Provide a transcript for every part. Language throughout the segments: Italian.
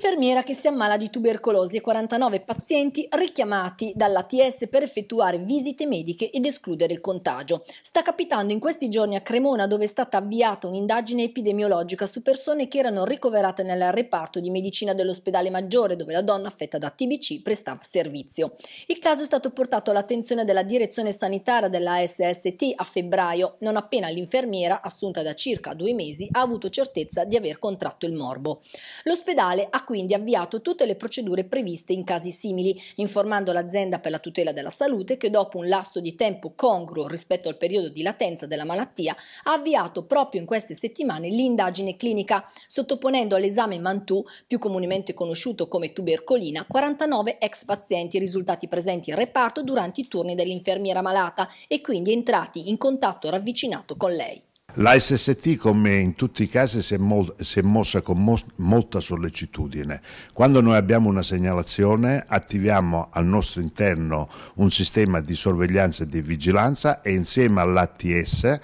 Un'infermiera che si ammala di tubercolosi e 49 pazienti richiamati dall'ATS per effettuare visite mediche ed escludere il contagio. Sta capitando in questi giorni a Cremona dove è stata avviata un'indagine epidemiologica su persone che erano ricoverate nel reparto di medicina dell'ospedale maggiore dove la donna affetta da TBC prestava servizio. Il caso è stato portato all'attenzione della direzione sanitaria della SST a febbraio, non appena l'infermiera, assunta da circa due mesi, ha avuto certezza di aver contratto il morbo. L'ospedale ha quindi avviato tutte le procedure previste in casi simili, informando l'azienda per la tutela della salute che dopo un lasso di tempo congruo rispetto al periodo di latenza della malattia ha avviato proprio in queste settimane l'indagine clinica, sottoponendo all'esame Mantù, più comunemente conosciuto come tubercolina, 49 ex pazienti risultati presenti in reparto durante i turni dell'infermiera malata e quindi entrati in contatto ravvicinato con lei. La SST, come in tutti i casi, si è, mo si è mossa con mo molta sollecitudine. Quando noi abbiamo una segnalazione, attiviamo al nostro interno un sistema di sorveglianza e di vigilanza e insieme all'ATS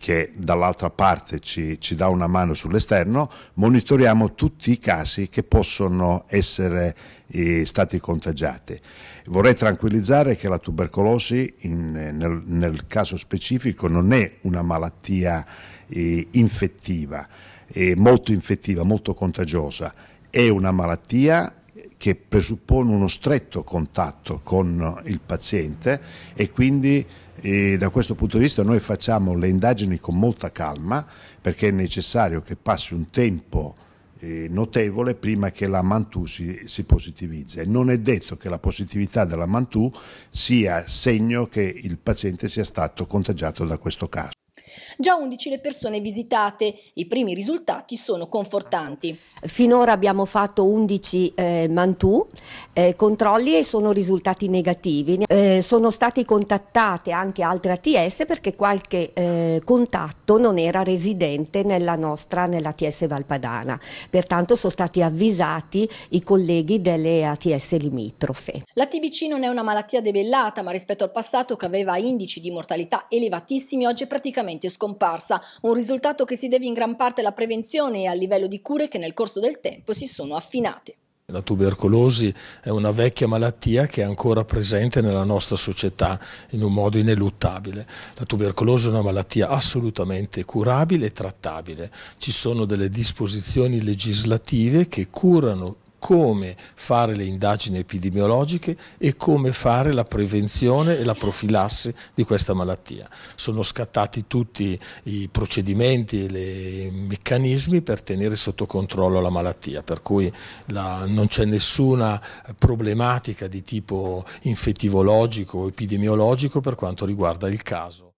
che dall'altra parte ci, ci, dà una mano sull'esterno, monitoriamo tutti i casi che possono essere eh, stati contagiati. Vorrei tranquillizzare che la tubercolosi in, nel, nel, caso specifico non è una malattia eh, infettiva, eh, molto infettiva, molto contagiosa, è una malattia che presuppone uno stretto contatto con il paziente e quindi e eh, da questo punto di vista noi facciamo le indagini con molta calma perché è necessario che passi un tempo eh, notevole prima che la Mantù si, si positivizzi. Non è detto che la positività della Mantù sia segno che il paziente sia stato contagiato da questo caso. Già 11 le persone visitate, i primi risultati sono confortanti. Finora abbiamo fatto 11 eh, Mantù eh, controlli e sono risultati negativi. Eh, sono state contattate anche altre ATS perché qualche eh, contatto non era residente nella nostra, nell'ATS Valpadana. Pertanto sono stati avvisati i colleghi delle ATS limitrofe. La TBC non è una malattia debellata, ma rispetto al passato che aveva indici di mortalità elevatissimi, oggi è praticamente scomparsa, un risultato che si deve in gran parte alla prevenzione e al livello di cure che nel corso del tempo si sono affinate. La tubercolosi è una vecchia malattia che è ancora presente nella nostra società in un modo ineluttabile. La tubercolosi è una malattia assolutamente curabile e trattabile. Ci sono delle disposizioni legislative che curano come fare le indagini epidemiologiche e come fare la prevenzione e la profilassi di questa malattia. Sono scattati tutti i procedimenti e i meccanismi per tenere sotto controllo la malattia, per cui la, non c'è nessuna problematica di tipo infettivologico o epidemiologico per quanto riguarda il caso.